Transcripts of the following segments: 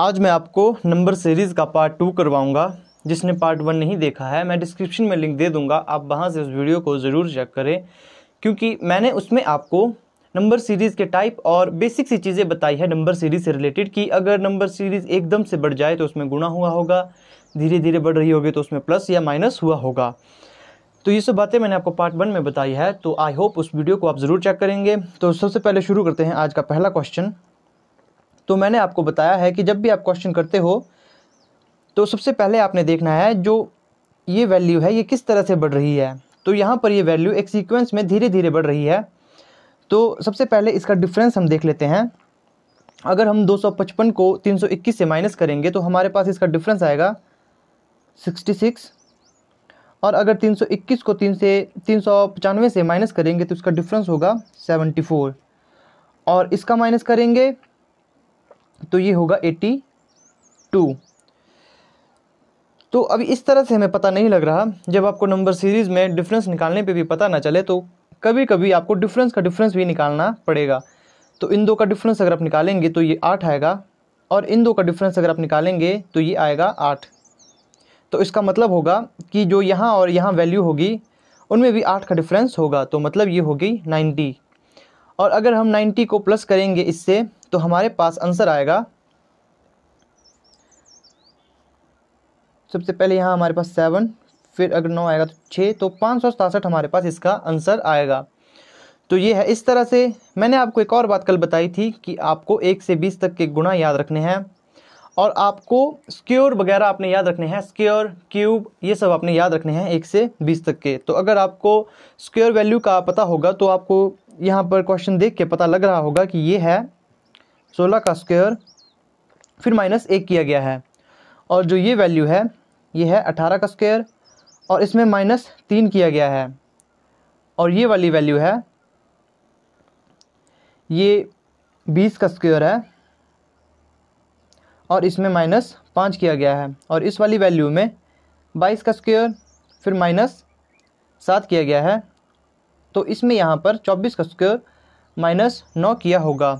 आज मैं आपको नंबर सीरीज़ का पार्ट टू करवाऊंगा जिसने पार्ट वन नहीं देखा है मैं डिस्क्रिप्शन में लिंक दे दूंगा आप वहां से उस वीडियो को ज़रूर चेक करें क्योंकि मैंने उसमें आपको नंबर सीरीज़ के टाइप और बेसिक सी चीज़ें बताई है नंबर सीरीज़ से रिलेटेड कि अगर नंबर सीरीज़ एकदम से बढ़ जाए तो उसमें गुणा हुआ होगा धीरे धीरे बढ़ रही होगी तो उसमें प्लस या माइनस हुआ होगा तो ये सब बातें मैंने आपको पार्ट वन में बताई है तो आई होप उस वीडियो को आप ज़रूर चेक करेंगे तो सबसे पहले शुरू करते हैं आज का पहला क्वेश्चन तो मैंने आपको बताया है कि जब भी आप क्वेश्चन करते हो तो सबसे पहले आपने देखना है जो ये वैल्यू है ये किस तरह से बढ़ रही है तो यहाँ पर ये वैल्यू एक सीक्वेंस में धीरे धीरे बढ़ रही है तो सबसे पहले इसका डिफरेंस हम देख लेते हैं अगर हम 255 को 321 से माइनस करेंगे तो हमारे पास इसका डिफरेंस आएगा 66 और अगर 321 को तीन से तीन से माइनस करेंगे तो इसका डिफरेंस होगा 74 और इसका माइनस करेंगे तो ये होगा एट्टी टू तो अभी इस तरह से हमें पता नहीं लग रहा जब आपको नंबर सीरीज़ में डिफरेंस निकालने पे भी पता ना चले तो कभी कभी आपको डिफरेंस का डिफरेंस भी निकालना पड़ेगा तो इन दो का डिफरेंस अगर आप निकालेंगे तो ये आठ आएगा और इन दो का डिफरेंस अगर आप निकालेंगे तो ये आएगा आठ तो इसका मतलब होगा कि जो यहाँ और यहाँ वैल्यू होगी उनमें भी आठ का डिफरेंस होगा तो मतलब ये होगी नाइन्टी और अगर हम नाइन्टी को प्लस करेंगे इससे तो हमारे पास आंसर आएगा सबसे पहले यहाँ हमारे पास सेवन फिर अगर नौ आएगा तो छः तो पाँच सौ सतासठ हमारे पास इसका आंसर आएगा तो ये है इस तरह से मैंने आपको एक और बात कल बताई थी कि आपको एक से बीस तक के गुणा याद रखने हैं और आपको स्क्योर वगैरह आपने याद रखने हैं स्क्योर क्यूब ये सब आपने याद रखने हैं एक से बीस तक के तो अगर आपको स्क्योर वैल्यू का पता होगा तो आपको यहाँ पर क्वेश्चन देख के पता लग रहा होगा कि ये है सोलह का स्क्वायर फिर माइनस एक किया गया है और जो ये वैल्यू है ये है अठारह का स्क्वायर और इसमें माइनस तीन किया गया है और ये वाली वैल्यू है ये बीस का स्क्वायर है और इसमें माइनस पाँच किया गया है और इस वाली वैल्यू में बाईस का स्क्वायर फिर माइनस सात किया गया है तो इसमें यहाँ पर चौबीस का स्क्वायर माइनस नौ किया होगा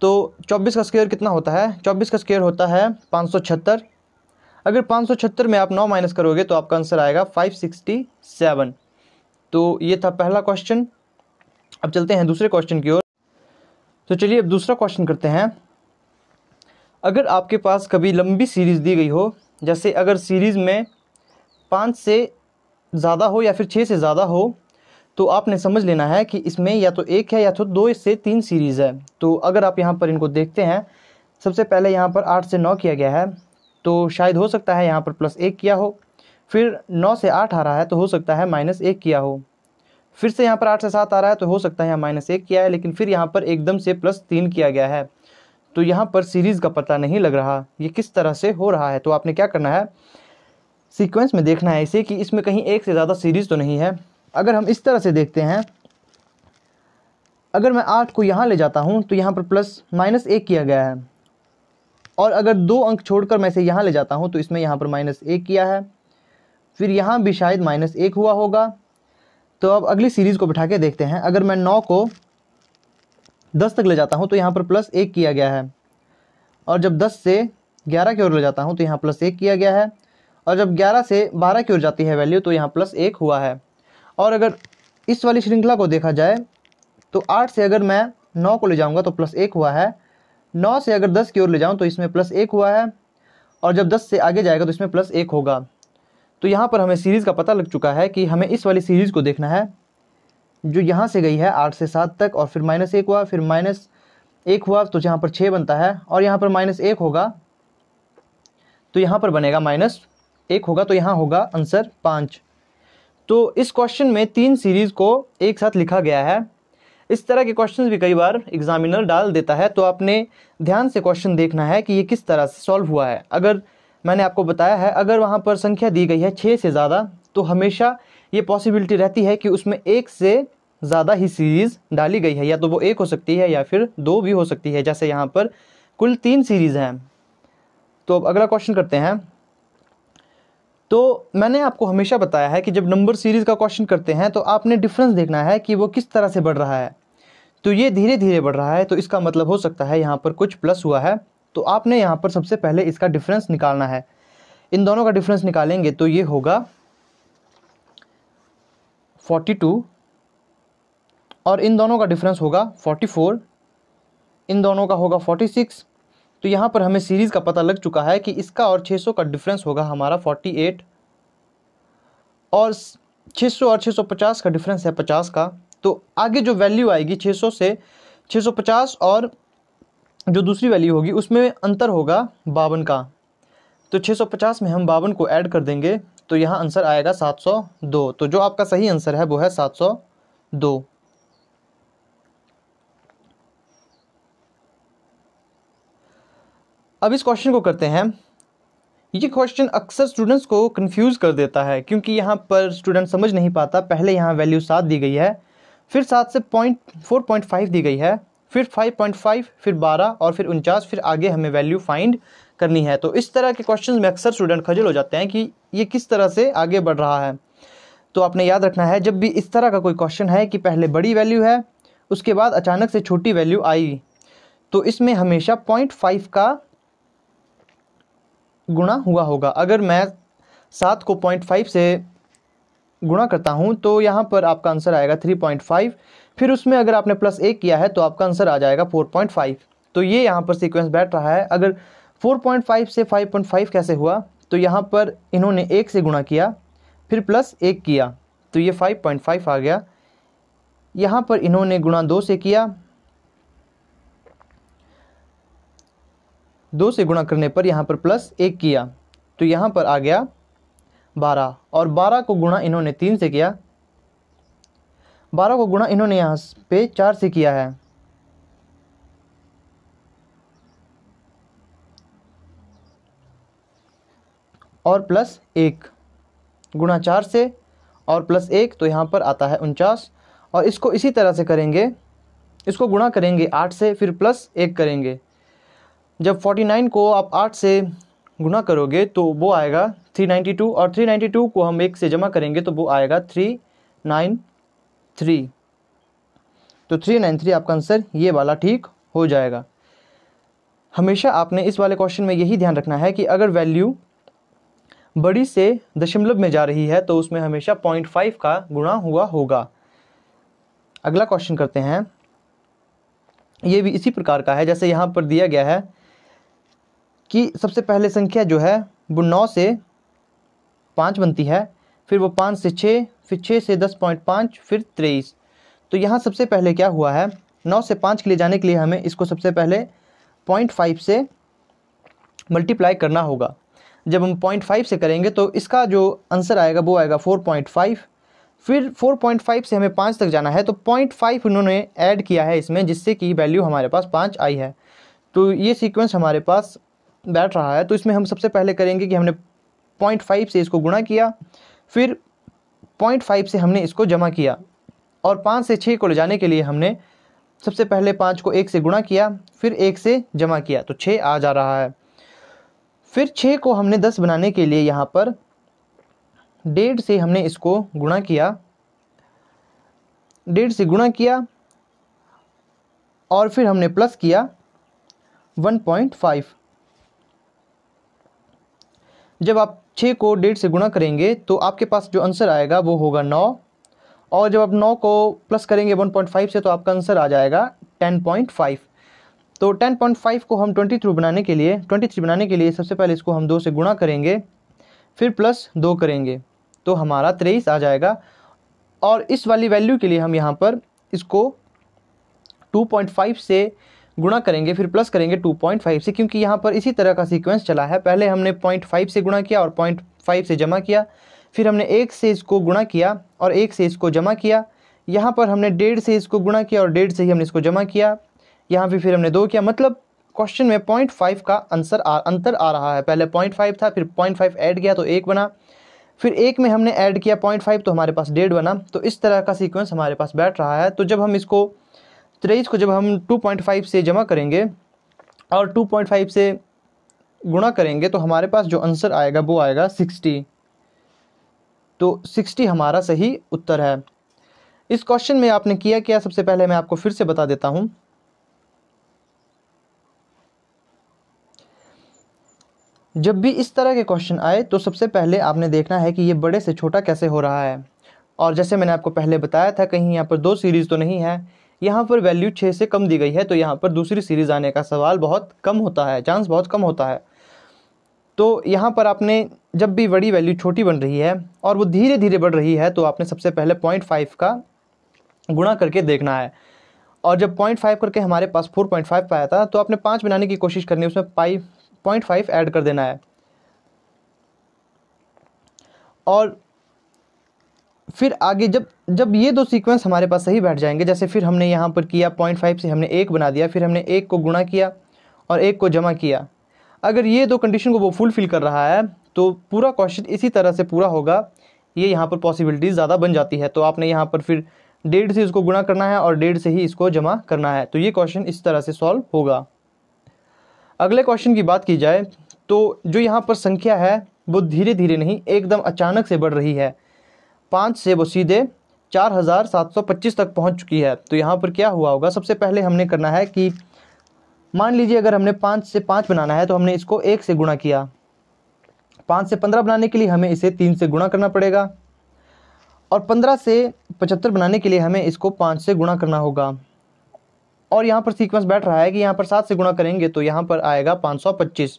तो 24 का स्क्वेयर कितना होता है 24 का स्क्वेयर होता है पाँच अगर पाँच में आप 9 माइनस करोगे तो आपका आंसर आएगा 567 तो ये था पहला क्वेश्चन अब चलते हैं दूसरे क्वेश्चन की ओर तो चलिए अब दूसरा क्वेश्चन करते हैं अगर आपके पास कभी लंबी सीरीज़ दी गई हो जैसे अगर सीरीज़ में पाँच से ज़्यादा हो या फिर छः से ज़्यादा हो तो आपने समझ लेना है कि इसमें या तो एक है या तो दो से तीन सीरीज़ है तो अगर आप यहाँ पर इनको देखते हैं सबसे पहले यहाँ पर आठ से नौ किया गया है तो शायद हो सकता है यहाँ पर प्लस एक किया हो फिर नौ से आठ आ रहा है तो हो सकता है माइनस एक किया हो फिर से यहाँ पर आठ से सात आ रहा है तो हो सकता है यहाँ माइनस एक किया है लेकिन फिर यहाँ पर एकदम से प्लस तीन किया गया है तो यहाँ पर सीरीज़ का पता नहीं लग रहा ये किस तरह से हो रहा है तो आपने क्या करना है सीक्वेंस में देखना है इसे कि इसमें कहीं एक से ज़्यादा सीरीज़ तो नहीं है अगर हम इस तरह से देखते हैं अगर मैं आठ को यहाँ ले जाता हूँ तो यहाँ पर प्लस माइनस एक किया गया है और अगर दो अंक छोड़कर मैं इसे यहाँ ले जाता हूँ तो इसमें यहाँ पर माइनस एक किया है फिर यहाँ भी शायद माइनस एक हुआ होगा तो अब अगली सीरीज़ को बैठा के देखते हैं अगर मैं नौ को दस तक ले जाता हूँ तो यहाँ पर प्लस एक किया गया है और जब दस से ग्यारह की ओर ले जाता हूँ तो यहाँ प्लस एक किया गया है और जब ग्यारह से बारह की ओर जाती है वैल्यू तो यहाँ प्लस एक हुआ है और अगर इस वाली श्रृंखला को देखा जाए तो आठ से अगर मैं नौ को ले जाऊँगा तो प्लस एक हुआ है नौ से अगर दस की ओर ले जाऊँ तो इसमें प्लस एक हुआ है और जब दस से आगे जाएगा तो इसमें प्लस एक होगा तो यहाँ पर हमें सीरीज़ का पता लग चुका है कि हमें इस वाली सीरीज़ को देखना है जो यहाँ से गई है आठ से सात तक और फिर माइनस एक हुआ फिर माइनस एक हुआ तो यहाँ पर छः बनता है और यहाँ पर माइनस एक होगा तो यहाँ पर बनेगा माइनस एक होगा तो यहाँ होगा आंसर पाँच तो इस क्वेश्चन में तीन सीरीज़ को एक साथ लिखा गया है इस तरह के क्वेश्चन भी कई बार एग्जामिनर डाल देता है तो आपने ध्यान से क्वेश्चन देखना है कि ये किस तरह से सॉल्व हुआ है अगर मैंने आपको बताया है अगर वहाँ पर संख्या दी गई है छः से ज़्यादा तो हमेशा ये पॉसिबिलिटी रहती है कि उसमें एक से ज़्यादा ही सीरीज़ डाली गई है या तो वो एक हो सकती है या फिर दो भी हो सकती है जैसे यहाँ पर कुल तीन सीरीज़ हैं तो अब अगला क्वेश्चन करते हैं तो मैंने आपको हमेशा बताया है कि जब नंबर सीरीज़ का क्वेश्चन करते हैं तो आपने डिफरेंस देखना है कि वो किस तरह से बढ़ रहा है तो ये धीरे धीरे बढ़ रहा है तो इसका मतलब हो सकता है यहाँ पर कुछ प्लस हुआ है तो आपने यहाँ पर सबसे पहले इसका डिफरेंस निकालना है इन दोनों का डिफरेंस निकालेंगे तो ये होगा फोर्टी टू और इन दोनों का डिफरेंस होगा फोर्टी फोर इन दोनों का होगा फोर्टी सिक्स तो यहाँ पर हमें सीरीज़ का पता लग चुका है कि इसका और 600 का डिफरेंस होगा हमारा 48 और 600 और 650 का डिफरेंस है 50 का तो आगे जो वैल्यू आएगी 600 से 650 और जो दूसरी वैल्यू होगी उसमें अंतर होगा बावन का तो 650 में हम बावन को ऐड कर देंगे तो यहाँ आंसर आएगा 702 तो जो आपका सही आंसर है वो है सात अब इस क्वेश्चन को करते हैं ये क्वेश्चन अक्सर स्टूडेंट्स को कंफ्यूज कर देता है क्योंकि यहाँ पर स्टूडेंट समझ नहीं पाता पहले यहाँ वैल्यू सात दी गई है फिर सात से पॉइंट फोर पॉइंट फाइव दी गई है फिर फाइव पॉइंट फाइव फिर बारह और फिर उनचास फिर आगे हमें वैल्यू फाइंड करनी है तो इस तरह के क्वेश्चन में अक्सर स्टूडेंट खजल हो जाते हैं कि ये किस तरह से आगे बढ़ रहा है तो आपने याद रखना है जब भी इस तरह का कोई क्वेश्चन है कि पहले बड़ी वैल्यू है उसके बाद अचानक से छोटी वैल्यू आई तो इसमें हमेशा पॉइंट फाइव का गुणा हुआ होगा अगर मैं सात को पॉइंट फाइव से गुणा करता हूँ तो यहाँ पर आपका आंसर आएगा थ्री पॉइंट फाइव फिर उसमें अगर आपने प्लस एक किया है तो आपका आंसर आ जाएगा फोर पॉइंट फाइव तो ये यहाँ पर सीक्वेंस बैठ रहा है अगर फोर पॉइंट फाइव से फाइव पॉइंट फाइव कैसे हुआ तो यहाँ पर इन्होंने एक से गुणा किया फिर प्लस एक किया तो ये फाइव पॉइंट फाइव आ गया यहाँ पर इन्होंने गुणा दो से किया दो से गुणा करने पर यहाँ पर प्लस एक किया तो यहाँ पर आ गया बारह और बारह को गुणा इन्होंने तीन से किया बारह को गुणा इन्होंने यहाँ पे चार से किया है और प्लस एक गुणा चार से और प्लस एक तो यहाँ पर आता है उनचास और इसको इसी तरह से करेंगे इसको गुणा करेंगे आठ से फिर प्लस एक करेंगे जब 49 को आप 8 से गुना करोगे तो वो आएगा 392 और 392 को हम एक से जमा करेंगे तो वो आएगा 393 तो 393 आपका आंसर ये वाला ठीक हो जाएगा हमेशा आपने इस वाले क्वेश्चन में यही ध्यान रखना है कि अगर वैल्यू बड़ी से दशमलव में जा रही है तो उसमें हमेशा पॉइंट फाइव का गुणा हुआ होगा अगला क्वेश्चन करते हैं ये भी इसी प्रकार का है जैसे यहाँ पर दिया गया है कि सबसे पहले संख्या जो है वो नौ से पाँच बनती है फिर वो पाँच से छः फिर छः से दस पॉइंट पाँच फिर तेईस तो यहाँ सबसे पहले क्या हुआ है नौ से पाँच के लिए जाने के लिए हमें इसको सबसे पहले पॉइंट फाइव से मल्टीप्लाई करना होगा जब हम पॉइंट फाइव से करेंगे तो इसका जो आंसर आएगा वो आएगा फोर पॉइंट फाइव फिर फोर पॉइंट फाइव से हमें पाँच तक जाना है तो पॉइंट फाइव उन्होंने ऐड किया है इसमें जिससे कि वैल्यू हमारे पास पाँच आई है तो ये सीक्वेंस हमारे पास बैठ रहा है तो इसमें हम सबसे पहले करेंगे कि हमने पॉइंट फाइव से इसको गुणा किया फिर पॉइंट फाइव से हमने इसको जमा किया और पाँच से छः को ले जाने के लिए हमने सबसे पहले पाँच को एक से गुणा किया फिर एक से जमा किया तो छः आ जा रहा है फिर छः को हमने दस बनाने के लिए यहाँ पर डेढ़ से हमने इसको गुणा किया डेढ़ से गुणा किया और फिर हमने प्लस किया वन पॉइंट फाइव जब आप छः को डेढ़ से गुणा करेंगे तो आपके पास जो आंसर आएगा वो होगा नौ और जब आप नौ को प्लस करेंगे वन पॉइंट फाइव से तो आपका आंसर आ जाएगा टेन पॉइंट फाइव तो टेन पॉइंट फाइव को हम ट्वेंटी थ्रू बनाने के लिए ट्वेंटी थ्री बनाने के लिए सबसे पहले इसको हम दो से गुणा करेंगे फिर प्लस दो करेंगे तो हमारा तेईस आ जाएगा और इस वाली वैल्यू के लिए हम यहाँ पर इसको टू पॉइंट फाइव से गुणा करेंगे फिर प्लस करेंगे 2.5 से क्योंकि यहाँ पर इसी तरह का सीक्वेंस चला है पहले हमने 0.5 से गुणा किया और 0.5 से जमा किया फिर हमने एक से इसको गुणा किया और एक से इसको जमा किया यहाँ पर हमने डेढ़ से इसको गुणा किया और डेढ़ से ही हमने इसको जमा किया यहाँ पे फिर हमने दो किया मतलब क्वेश्चन में पॉइंट फाइव का आंसर अंतर आ रहा है पहले पॉइंट फाइव था फिर पॉइंट फाइव ऐड गया तो एक बना फिर एक में हमने ऐड किया पॉइंट फाइव तो हमारे पास डेढ़ बना तो इस तरह का सीक्वेंस हमारे पास बैठ रहा है तो जब हम इसको तेईस को जब हम 2.5 से जमा करेंगे और 2.5 से गुणा करेंगे तो हमारे पास जो आंसर आएगा वो आएगा 60 तो 60 हमारा सही उत्तर है इस क्वेश्चन में आपने किया क्या सबसे पहले मैं आपको फिर से बता देता हूँ जब भी इस तरह के क्वेश्चन आए तो सबसे पहले आपने देखना है कि ये बड़े से छोटा कैसे हो रहा है और जैसे मैंने आपको पहले बताया था कहीं यहाँ पर दो सीरीज़ तो नहीं है यहाँ पर वैल्यू छः से कम दी गई है तो यहाँ पर दूसरी सीरीज़ आने का सवाल बहुत कम होता है चांस बहुत कम होता है तो यहाँ पर आपने जब भी बड़ी वैल्यू छोटी बन रही है और वो धीरे धीरे बढ़ रही है तो आपने सबसे पहले पॉइंट फाइव का गुणा करके देखना है और जब पॉइंट फाइव करके हमारे पास फोर पॉइंट फाइव पाया था तो आपने पाँच बनाने की कोशिश करनी है उसमें पाई पॉइंट फाइव ऐड कर देना है और फिर आगे जब जब ये दो सीक्वेंस हमारे पास सही बैठ जाएंगे जैसे फिर हमने यहाँ पर किया पॉइंट फाइव से हमने एक बना दिया फिर हमने एक को गुणा किया और एक को जमा किया अगर ये दो कंडीशन को वो फुलफिल कर रहा है तो पूरा क्वेश्चन इसी तरह से पूरा होगा ये यहाँ पर पॉसिबिलिटीज़ ज़्यादा बन जाती है तो आपने यहाँ पर फिर डेढ़ से इसको गुणा करना है और डेढ़ से ही इसको जमा करना है तो ये क्वेश्चन इस तरह से सॉल्व होगा अगले क्वेश्चन की बात की जाए तो जो यहाँ पर संख्या है वो धीरे धीरे नहीं एकदम अचानक से बढ़ रही है पाँच से वो सीधे चार हज़ार सात सौ पच्चीस तक पहुंच चुकी है तो यहाँ पर क्या हुआ होगा सबसे पहले हमने करना है कि मान लीजिए अगर हमने पाँच से पाँच बनाना है तो हमने इसको एक से गुणा किया पाँच से पंद्रह बनाने के लिए हमें इसे तीन से गुणा करना पड़ेगा और पंद्रह से पचहत्तर बनाने के लिए हमें इसको पाँच से गुणा करना होगा और यहाँ पर सीक्वेंस बैठ रहा है कि यहाँ पर सात से गुणा करेंगे तो यहाँ पर आएगा पाँच सौ पच्चीस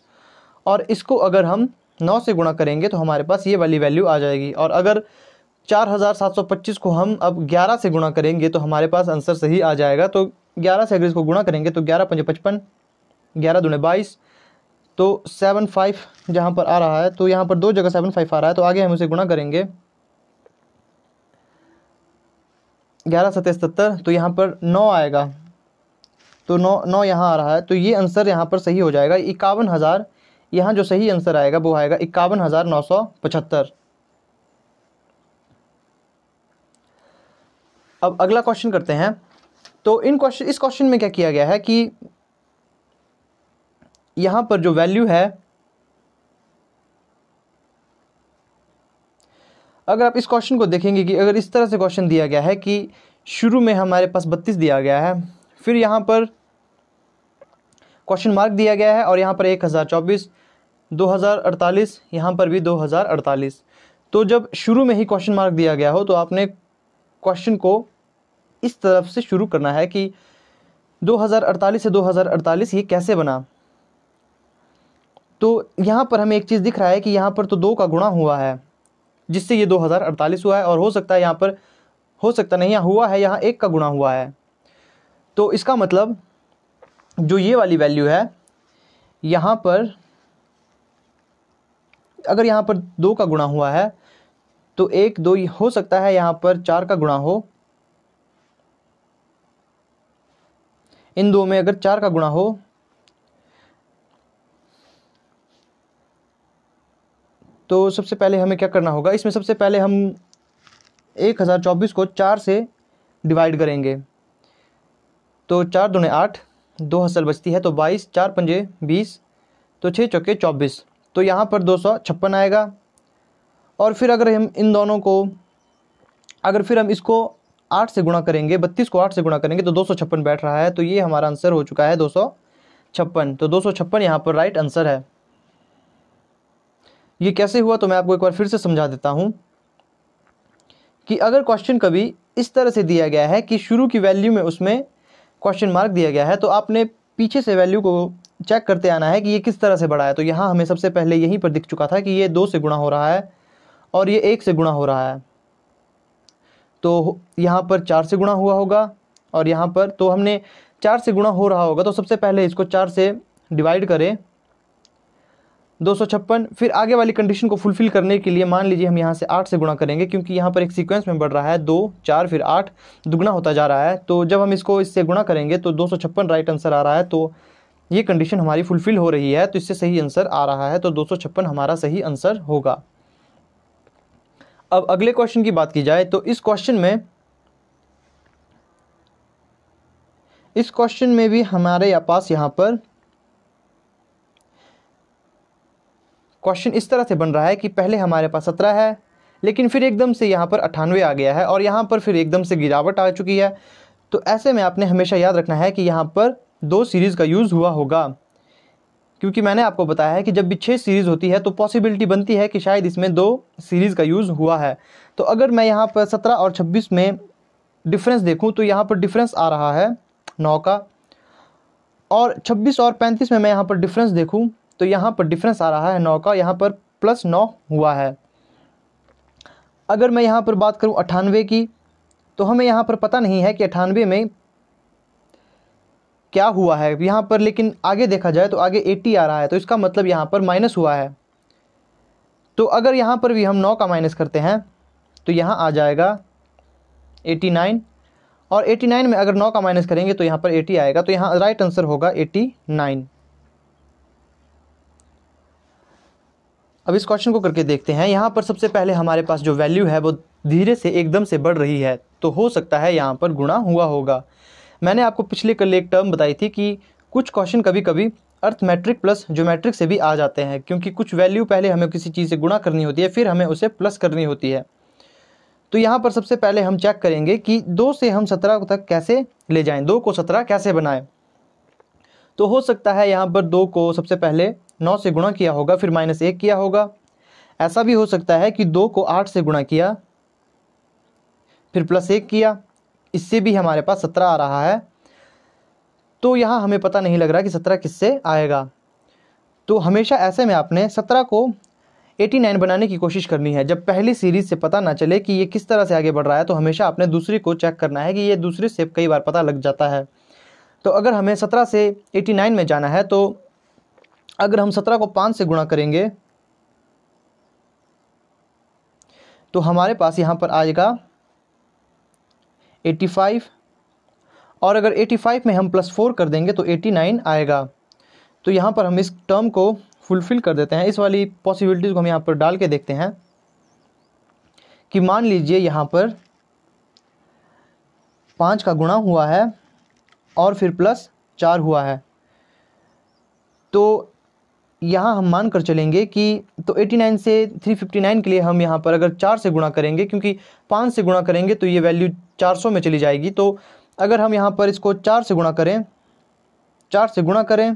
और इसको अगर हम नौ से गुणा करेंगे तो हमारे पास ये वाली वैल्यू आ जाएगी और अगर 4725 को हम अब 11 से गुणा करेंगे तो हमारे पास आंसर सही आ जाएगा तो 11 से अगर इसको गुणा करेंगे तो ग्यारह पंजे पचपन ग्यारह दुने बाईस तो सेवन फाइव जहाँ पर आ रहा है तो यहाँ पर दो जगह सेवन फाइव आ रहा है तो आगे हम उसे गुणा करेंगे ग्यारह सत्य सत्तर तो यहाँ पर नौ आएगा तो नौ नौ यहाँ आ रहा है तो ये आंसर यहाँ पर सही हो जाएगा इक्यावन हज़ार यहाँ जो सही आंसर आएगा वो आएगा इक्यावन हज़ार नौ सौ पचहत्तर अब अगला क्वेश्चन करते हैं तो इन क्वेश्चन इस क्वेश्चन में क्या किया गया है कि यहां पर जो वैल्यू है अगर आप इस क्वेश्चन को देखेंगे कि अगर इस तरह से क्वेश्चन दिया गया है कि शुरू में हमारे पास बत्तीस दिया गया है फिर यहां पर क्वेश्चन मार्क दिया गया है और यहां पर एक हज़ार चौबीस दो हज़ार अड़तालीस यहाँ पर भी दो हज़ार अड़तालीस तो जब शुरू में ही क्वेश्चन मार्क दिया गया हो तो आपने क्वेश्चन को इस तरफ से शुरू करना है कि 2048 से 2048 ये कैसे बना तो यहाँ पर हमें एक चीज़ दिख रहा है कि यहाँ पर तो दो का गुणा हुआ है जिससे ये 2048 हुआ है और हो सकता है यहाँ पर हो सकता नहीं यहाँ हुआ है यहाँ एक का गुणा हुआ है तो इसका मतलब जो ये वाली वैल्यू है यहाँ पर अगर यहाँ पर दो का गुणा हुआ है तो एक दो हो सकता है यहां पर चार का गुणा हो इन दो में अगर चार का गुणा हो तो सबसे पहले हमें क्या करना होगा इसमें सबसे पहले हम एक हज़ार चौबीस को चार से डिवाइड करेंगे तो चार दुने आठ दो हसल बचती है तो बाईस चार पंजे बीस तो छः चौके चौबीस तो यहाँ पर दो सौ छप्पन आएगा और फिर अगर हम इन दोनों को अगर फिर हम इसको आठ से गुणा करेंगे बत्तीस को आठ से गुणा करेंगे तो दो सौ छप्पन बैठ रहा है तो ये हमारा आंसर हो चुका है दो सौ छप्पन तो दो सौ छप्पन यहाँ पर राइट आंसर है ये कैसे हुआ तो मैं आपको एक बार फिर से समझा देता हूँ कि अगर क्वेश्चन कभी इस तरह से दिया गया है कि शुरू की वैल्यू में उसमें क्वेश्चन मार्क दिया गया है तो आपने पीछे से वैल्यू को चेक करते आना है कि ये किस तरह से बढ़ा है तो यहाँ हमें सबसे पहले यहीं पर दिख चुका था कि ये दो से गुणा हो रहा है और ये एक से गुणा हो रहा है तो यहाँ पर चार से गुणा हुआ होगा और यहाँ पर तो हमने चार से गुणा हो रहा होगा तो सबसे पहले इसको चार से डिवाइड करें दो सौ छप्पन फिर आगे वाली कंडीशन को फुलफिल करने के लिए मान लीजिए हम यहाँ से आठ से गुणा करेंगे क्योंकि यहाँ पर एक सीक्वेंस में बढ़ रहा है दो चार फिर आठ दुगुना होता जा रहा है तो जब हम इसको इससे गुणा करेंगे तो दो सौ छप्पन राइट आंसर आ रहा है तो ये कंडीशन हमारी फुलफिल हो रही है तो इससे सही आंसर आ रहा है तो दो सौ छप्पन हमारा सही आंसर होगा अब अगले क्वेश्चन की बात की जाए तो इस क्वेश्चन में इस क्वेश्चन में भी हमारे पास यहाँ पर क्वेश्चन इस तरह से बन रहा है कि पहले हमारे पास सत्रह है लेकिन फिर एकदम से यहाँ पर अठानवे आ गया है और यहाँ पर फिर एकदम से गिरावट आ चुकी है तो ऐसे में आपने हमेशा याद रखना है कि यहाँ पर दो सीरीज़ का यूज़ हुआ होगा क्योंकि मैंने आपको बताया है कि जब भी छः सीरीज़ होती है तो पॉसिबिलिटी बनती है कि शायद इसमें दो सीरीज़ का यूज़ हुआ है तो अगर मैं यहाँ पर सत्रह और छब्बीस में डिफरेंस देखूँ तो यहाँ पर डिफरेंस आ रहा है नौ का और छब्बीस और पैंतीस में मैं यहाँ पर डिफरेंस देखूँ तो यहाँ पर डिफरेंस आ रहा है नौ का यहाँ पर प्लस नौ हुआ है अगर मैं यहाँ पर बात करूँ अठानवे की तो हमें यहाँ पर पता नहीं है कि अठानवे में क्या हुआ है यहाँ पर लेकिन आगे देखा जाए तो आगे एट्टी आ रहा है तो इसका मतलब यहाँ पर माइनस हुआ है तो अगर यहाँ पर भी हम नौ का माइनस करते हैं तो यहाँ आ जाएगा एटी नाइन और एटी नाइन में अगर नौ का माइनस करेंगे तो यहाँ पर एटी आएगा तो यहाँ राइट आंसर होगा एटी नाइन अब इस क्वेश्चन को करके देखते हैं यहाँ पर सबसे पहले हमारे पास जो वैल्यू है वो धीरे से एकदम से बढ़ रही है तो हो सकता है यहाँ पर गुणा हुआ होगा मैंने आपको पिछले कल एक टर्म बताई थी कि कुछ क्वेश्चन कभी कभी अर्थमेट्रिक प्लस ज्योमेट्रिक से भी आ जाते हैं क्योंकि कुछ वैल्यू पहले हमें किसी चीज़ से गुणा करनी होती है फिर हमें उसे प्लस करनी होती है तो यहाँ पर सबसे पहले हम चेक करेंगे कि दो से हम सत्रह तक कैसे ले जाएं दो को सत्रह कैसे बनाएं तो हो सकता है यहाँ पर दो को सबसे पहले नौ से गुणा किया होगा फिर माइनस एक किया होगा ऐसा भी हो सकता है कि दो को आठ से गुणा किया फिर प्लस एक किया इससे भी हमारे पास सत्रह आ रहा है तो यहाँ हमें पता नहीं लग रहा कि सत्रह किससे आएगा तो हमेशा ऐसे में आपने सत्रह को एटी नाइन बनाने की कोशिश करनी है जब पहली सीरीज से पता ना चले कि ये किस तरह से आगे बढ़ रहा है तो हमेशा आपने दूसरी को चेक करना है कि ये दूसरे से कई बार पता लग जाता है तो अगर हमें सत्रह से एटी नाइन में जाना है तो अगर हम सत्रह को पाँच से गुणा करेंगे तो हमारे पास यहाँ पर आएगा 85 और अगर 85 में हम प्लस फोर कर देंगे तो 89 आएगा तो यहाँ पर हम इस टर्म को फुलफ़िल कर देते हैं इस वाली पॉसिबिलिटीज़ को हम यहाँ पर डाल के देखते हैं कि मान लीजिए यहाँ पर पाँच का गुणा हुआ है और फिर प्लस चार हुआ है तो यहाँ हम मान कर चलेंगे कि तो 89 से 359 के लिए हम यहाँ पर अगर चार से गुणा करेंगे क्योंकि पाँच से गुणा करेंगे तो ये वैल्यू 400 में चली जाएगी तो अगर हम यहाँ पर इसको चार से गुणा करें चार से गुणा करें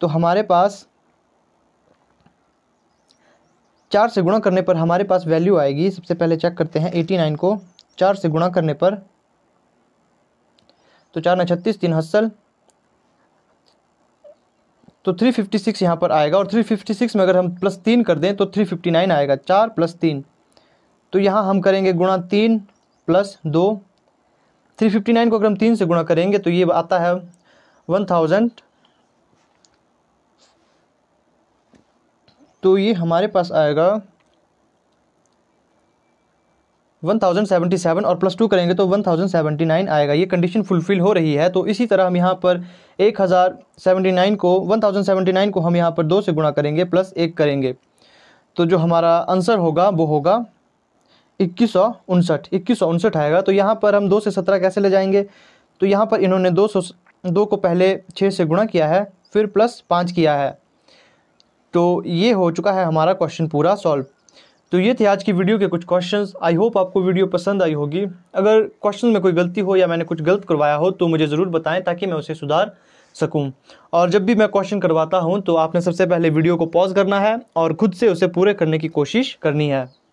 तो हमारे पास चार से गुणा करने पर हमारे पास वैल्यू आएगी सबसे पहले चेक करते हैं एटी नाइन को चार से गुणा करने पर तो चार न छत्तीस तीन हस्सल तो 356 यहाँ पर आएगा और 356 में अगर हम प्लस तीन कर दें तो 359 आएगा चार प्लस तीन तो यहाँ हम करेंगे गुणा तीन प्लस दो थ्री फिफ्टी नाइन को अगर हम तीन से गुणा करेंगे तो ये आता है वन थाउजेंड तो ये हमारे पास आएगा 1077 और प्लस टू करेंगे तो 1079 आएगा ये कंडीशन फुलफिल हो रही है तो इसी तरह हम यहाँ पर 1079 को 1079 को हम यहाँ पर दो से गुणा करेंगे प्लस एक करेंगे तो जो हमारा आंसर होगा वो होगा इक्कीस सौ उनसठ इक्कीस सौ उनसठ आएगा तो यहाँ पर हम दो से सत्रह कैसे ले जाएंगे तो यहाँ पर इन्होंने दो सौ दो को पहले छः से गुणा किया है फिर प्लस पाँच किया है तो ये हो चुका है हमारा क्वेश्चन पूरा सॉल्व तो ये थे आज की वीडियो के कुछ क्वेश्चंस आई होप आपको वीडियो पसंद आई होगी अगर क्वेश्चन में कोई गलती हो या मैंने कुछ गलत करवाया हो तो मुझे ज़रूर बताएं ताकि मैं उसे सुधार सकूं और जब भी मैं क्वेश्चन करवाता हूं तो आपने सबसे पहले वीडियो को पॉज करना है और खुद से उसे पूरे करने की कोशिश करनी है